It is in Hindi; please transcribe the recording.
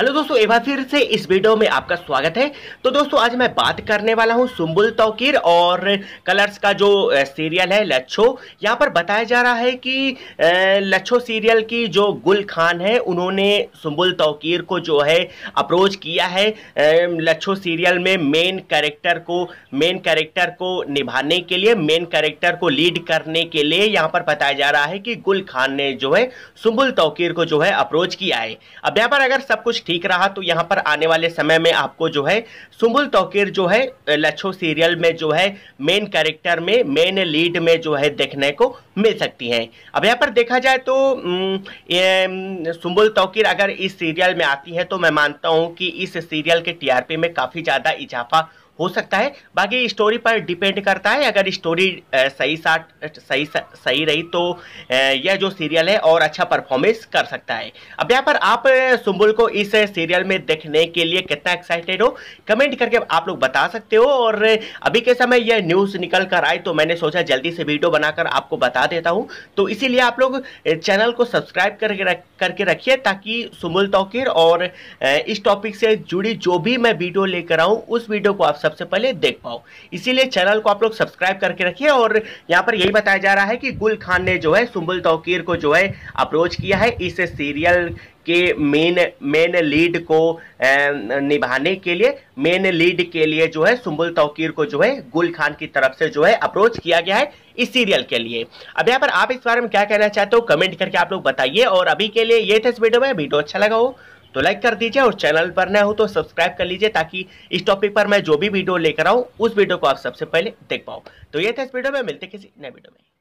हेलो दोस्तों एक बार फिर से इस वीडियो में आपका स्वागत है तो दोस्तों आज मैं बात करने वाला हूं सुम्बुल तौकीर और कलर्स का जो सीरियल है लच्छो यहां पर बताया जा रहा है कि लच्छो सीरियल की जो गुल खान है उन्होंने सुम्बुल तौकीर को जो है अप्रोच किया है लच्छो सीरियल में मेन कैरेक्टर को मेन कैरेक्टर को निभाने के लिए मेन कैरेक्टर को लीड करने के लिए यहाँ पर बताया जा रहा है कि गुल खान ने जो है सुम्बुल तौकीर को जो है अप्रोच किया है अब यहाँ पर अगर सब कुछ ठीक रहा तो यहाँ पर आने वाले समय में आपको जो है सुमुल तोकीर जो है लच्छो सीरियल में जो है मेन कैरेक्टर में मेन लीड में जो है देखने को मिल सकती हैं अब यहाँ पर देखा जाए तो सुमुल तौकीर अगर इस सीरियल में आती है तो मैं मानता हूँ कि इस सीरियल के टीआरपी में काफ़ी ज़्यादा इजाफा हो सकता है बाकी स्टोरी पर डिपेंड करता है अगर स्टोरी सही साथ सही सही रही तो यह जो सीरियल है और अच्छा परफॉर्मेंस कर सकता है अब यहाँ पर आप सुम्बुल को इस सीरियल में देखने के लिए कितना एक्साइटेड हो कमेंट करके आप लोग बता सकते हो और अभी के समय यह न्यूज़ निकल कर आई तो मैंने सोचा जल्दी से वीडियो बनाकर आपको बता देता हूँ तो इसीलिए आप लोग चैनल को सब्सक्राइब करके रख करके रखिए ताकि सुमुल तोकिर और इस टॉपिक से जुड़ी जो भी मैं वीडियो लेकर आऊँ उस वीडियो को आप सबसे पहले देख पाओ इसीलिए चैनल को आप लोग सब्सक्राइब करके रखिए और यहाँ पर यही बताया जा रहा है कि गुल खान ने जो है सुम्बुल तोकीर को जो है अप्रोच किया है इस सीरियल के मेन मेन लीड को निभाने के लिए मेन लीड के लिए जो है सुम्बुल तोकीर को जो है गुल खान की तरफ से जो है अप्रोच किया गया है इस सीरियल के लिए अब यहाँ पर आप इस बारे में क्या कहना चाहते हो कमेंट करके आप लोग बताइए और अभी के लिए ये थे इस वीडियो में वीडियो अच्छा लगा हो तो लाइक कर दीजिए और चैनल पर नए हो तो सब्सक्राइब कर लीजिए ताकि इस टॉपिक पर मैं जो भी वीडियो लेकर आऊँ उस वीडियो को आप सबसे पहले देख पाओ तो ये था इस वीडियो में मिलते किसी नए वीडियो में